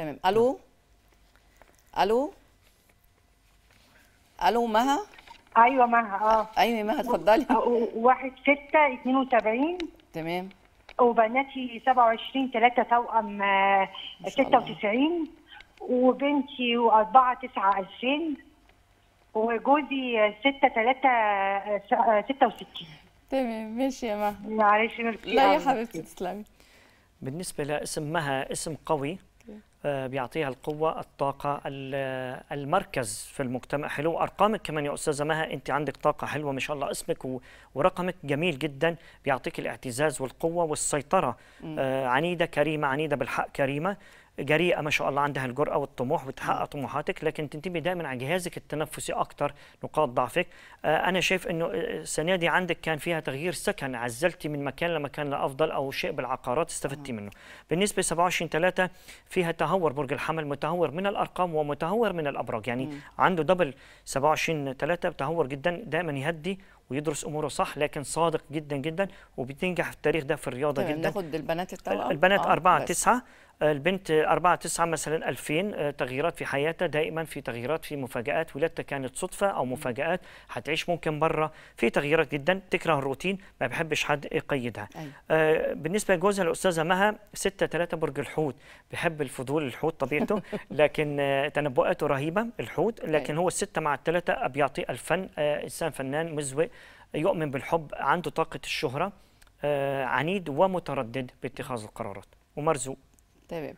تمام الو الو الو مها ايوه مها اه ايوه مها اتفضلي واحد ستة اتنين وسبعين تمام وبناتي سبعة وعشرين تلاتة توأم آه، ستة وتسعين وبنتي أربعة تسعة ألفين وجوزي آه، ستة تلاتة آه، ستة وستين تمام ماشي يا مها معلش لا يا حبيبتي تسلمي بالنسبة لاسم مها اسم قوي بيعطيها القوة الطاقة المركز في المجتمع حلو أرقامك كمان يا أستاذة مها أنت عندك طاقة حلوة ما شاء الله اسمك ورقمك جميل جدا بيعطيك الاعتزاز والقوة والسيطرة آه، عنيدة كريمة عنيدة بالحق كريمة جريئه ما شاء الله عندها الجرأه والطموح وتحقق طموحاتك لكن تنتبهي دائما على جهازك التنفسي اكثر نقاط ضعفك آه، انا شايف انه آه، السنه دي عندك كان فيها تغيير سكن عزلتي من مكان لمكان لافضل او شيء بالعقارات استفدتي منه بالنسبه 27 3 فيها تهور برج الحمل متهور من الارقام ومتهور من الابراج يعني عنده دبل 27 3 تهور جدا دائما يهدي ويدرس اموره صح لكن صادق جدا جدا وبتنجح في التاريخ ده في الرياضه طيب جدا ناخد البنات الطلقه البنات 4 آه، 9 البنت 4 9 مثلا 2000 آه، تغييرات في حياتها دائما في تغييرات في مفاجآت ولادتها كانت صدفه او مفاجآت هتعيش ممكن بره في تغييرات جدا تكره الروتين ما بحبش حد يقيدها أيوة. بالنسبه لجوزها الاستاذه مها 6 3 برج الحوت بيحب الفضول الحوت طبيعته لكن تنبؤاته رهيبه الحوت لكن أيوة. هو الستة مع الثلاثه بيعطي الفن انسان فنان مزوق يؤمن بالحب عنده طاقة الشهرة آه، عنيد ومتردد باتخاذ القرارات ومرزوق تمام